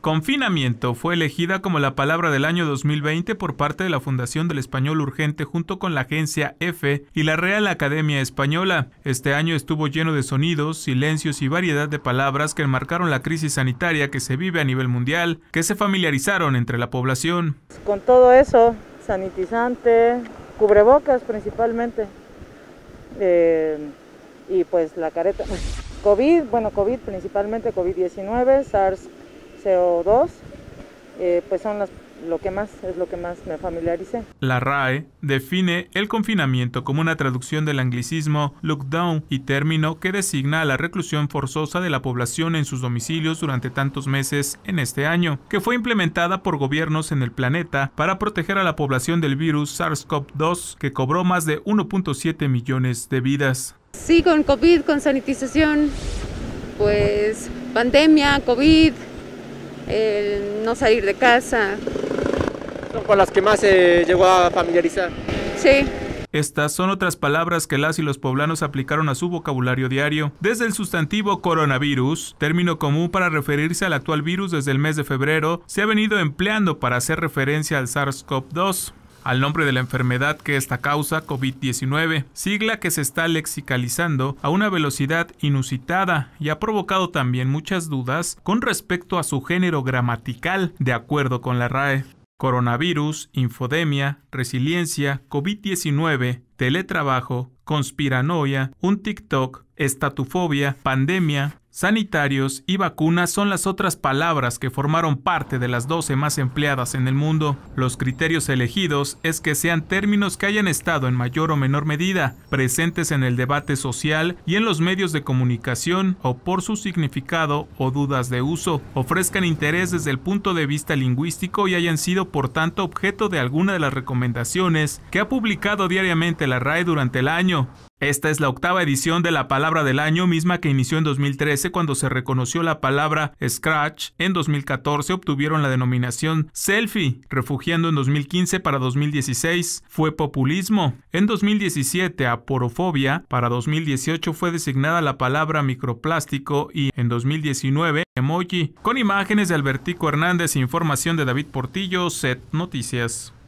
Confinamiento fue elegida como la palabra del año 2020 por parte de la Fundación del Español Urgente junto con la agencia EFE y la Real Academia Española. Este año estuvo lleno de sonidos, silencios y variedad de palabras que enmarcaron la crisis sanitaria que se vive a nivel mundial, que se familiarizaron entre la población. Con todo eso, sanitizante, cubrebocas principalmente, eh, y pues la careta. COVID, bueno, COVID principalmente, COVID-19, sars CO2, eh, pues son lo que más es lo que más me familiarice. La RAE define el confinamiento como una traducción del anglicismo lockdown y término que designa la reclusión forzosa de la población en sus domicilios durante tantos meses en este año, que fue implementada por gobiernos en el planeta para proteger a la población del virus SARS-CoV-2 que cobró más de 1.7 millones de vidas. Sí, con COVID, con sanitización, pues pandemia, COVID, el no salir de casa. Son con las que más se llegó a familiarizar. Sí. Estas son otras palabras que las y los poblanos aplicaron a su vocabulario diario, desde el sustantivo coronavirus, término común para referirse al actual virus desde el mes de febrero, se ha venido empleando para hacer referencia al SARS-CoV-2 al nombre de la enfermedad que esta causa, COVID-19, sigla que se está lexicalizando a una velocidad inusitada y ha provocado también muchas dudas con respecto a su género gramatical, de acuerdo con la RAE. Coronavirus, infodemia, resiliencia, COVID-19, teletrabajo, conspiranoia, un TikTok, estatufobia, pandemia, Sanitarios y vacunas son las otras palabras que formaron parte de las 12 más empleadas en el mundo. Los criterios elegidos es que sean términos que hayan estado en mayor o menor medida presentes en el debate social y en los medios de comunicación o por su significado o dudas de uso, ofrezcan interés desde el punto de vista lingüístico y hayan sido por tanto objeto de alguna de las recomendaciones que ha publicado diariamente la RAE durante el año. Esta es la octava edición de la Palabra del Año, misma que inició en 2013 cuando se reconoció la palabra Scratch. En 2014 obtuvieron la denominación Selfie, refugiando en 2015 para 2016 fue populismo. En 2017 aporofobia, para 2018 fue designada la palabra microplástico y en 2019 emoji. Con imágenes de Albertico Hernández, e información de David Portillo, Set Noticias.